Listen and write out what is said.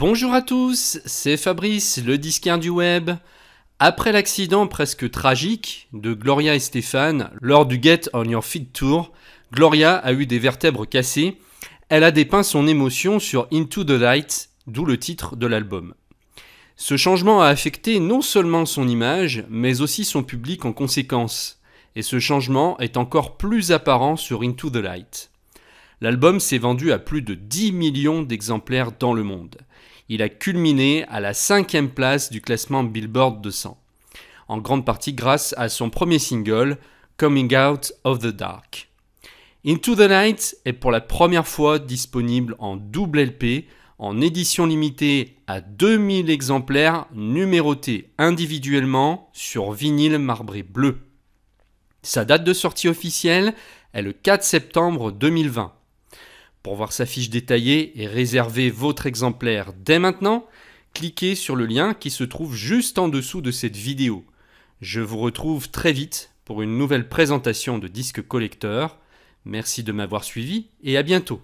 Bonjour à tous, c'est Fabrice, le disquaire du web. Après l'accident presque tragique de Gloria et Stéphane lors du Get on Your Feet Tour, Gloria a eu des vertèbres cassées. Elle a dépeint son émotion sur Into the Light, d'où le titre de l'album. Ce changement a affecté non seulement son image, mais aussi son public en conséquence. Et ce changement est encore plus apparent sur Into the Light. L'album s'est vendu à plus de 10 millions d'exemplaires dans le monde il a culminé à la cinquième place du classement Billboard 200, en grande partie grâce à son premier single, Coming Out of the Dark. Into the Night est pour la première fois disponible en double LP, en édition limitée à 2000 exemplaires numérotés individuellement sur vinyle marbré bleu. Sa date de sortie officielle est le 4 septembre 2020. Pour voir sa fiche détaillée et réserver votre exemplaire dès maintenant, cliquez sur le lien qui se trouve juste en dessous de cette vidéo. Je vous retrouve très vite pour une nouvelle présentation de disques collecteurs. Merci de m'avoir suivi et à bientôt.